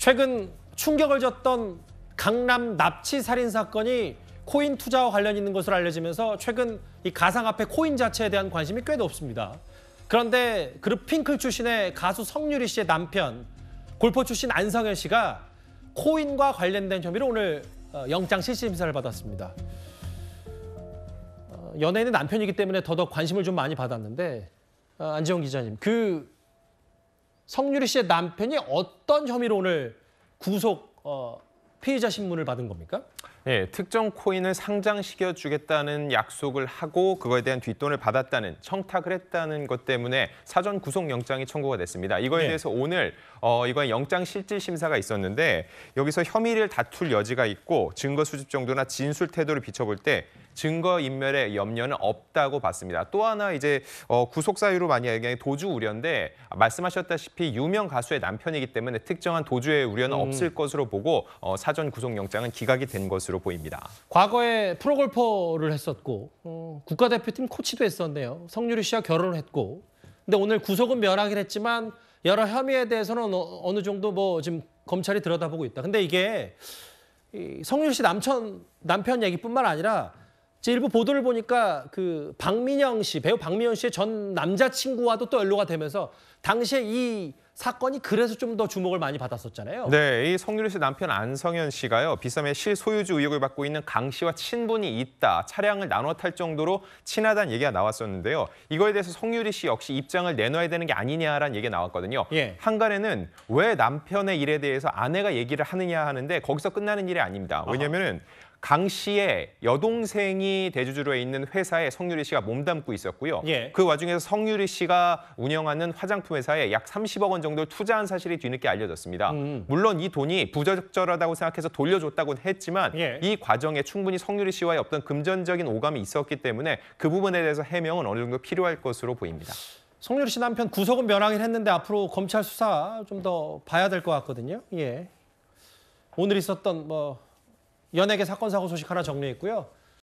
최근 충격을 줬던 강남 납치 살인 사건이 코인 투자와 관련 있는 것으로 알려지면서 최근 이 가상화폐 코인 자체에 대한 관심이 꽤 높습니다. 그런데 그룹 핑클 출신의 가수 성유리 씨의 남편 골퍼 출신 안성현 씨가 코인과 관련된 혐의로 오늘 어, 영장 실질심사를 받았습니다. 어, 연예인의 남편이기 때문에 더더 관심을 좀 많이 받았는데 어, 안지영 기자님 그 성유리 씨의 남편이 어떤 혐의로 오늘 구속 어, 피의자 신문을 받은 겁니까? 네, 특정 코인을 상장시켜 주겠다는 약속을 하고 그거에 대한 뒷돈을 받았다는 청탁을 했다는 것 때문에 사전 구속영장이 청구가 됐습니다. 이거에 네. 대해서 오늘 어, 이번 영장 실질 심사가 있었는데 여기서 혐의를 다툴 여지가 있고 증거 수집 정도나 진술 태도를 비춰볼 때 증거인멸의 염려는 없다고 봤습니다. 또 하나 이제 어, 구속 사유로 많이 얘기하는 도주 우려인데 말씀하셨다시피 유명 가수의 남편이기 때문에 특정한 도주의 우려는 음. 없을 것으로 보고 어, 사전 구속영장은 기각이 된 것으로 보입니다. 과거에 프로골퍼를 했었고 어, 국가대표팀 코치도 했었네요. 성유리 씨와 결혼을 했고 근데 오늘 구속은 면하긴 했지만 여러 혐의에 대해서는 어, 느 정도 뭐 지금 검찰이 들여다보고 있다. 근데 이게 성유리 씨 남편 남편 얘기뿐만 아니라 제 일부 보도를 보니까 그 박민영 씨, 배우 박민영 씨의 전 남자친구와도 또 연루가 되면서 당시에 이 사건이 그래서 좀 더 주목을 많이 받았었잖아요. 네, 이 성유리 씨 남편 안성현 씨가요. 비썸의 실소유주 의혹을 받고 있는 강 씨와 친분이 있다. 차량을 나눠 탈 정도로 친하다는 얘기가 나왔었는데요. 이거에 대해서 성유리 씨 역시 입장을 내놔야 되는 게 아니냐라는 얘기가 나왔거든요. 예. 한간에는 왜 남편의 일에 대해서 아내가 얘기를 하느냐 하는데 거기서 끝나는 일이 아닙니다. 왜냐면은 강 씨의 여동생이 대주주로 있는 회사에 성유리 씨가 몸담고 있었고요. 예. 그 와중에서 성유리 씨가 운영하는 화장품 회사에 약 30억 원 정도를 투자한 사실이 뒤늦게 알려졌습니다. 음. 물론 이 돈이 부적절하다고 생각해서 돌려줬다고 했지만 예. 이 과정에 충분히 성유리 씨와의 어떤 금전적인 오감이 있었기 때문에 그 부분에 대해서 해명은 어느 정도 필요할 것으로 보입니다. 성유리 씨 남편 구속은 면하긴 했는데 앞으로 검찰 수사 좀 더 봐야 될 것 같거든요. 예. 오늘 있었던 뭐 연예계 사건 사고 소식 하나 정리했고요.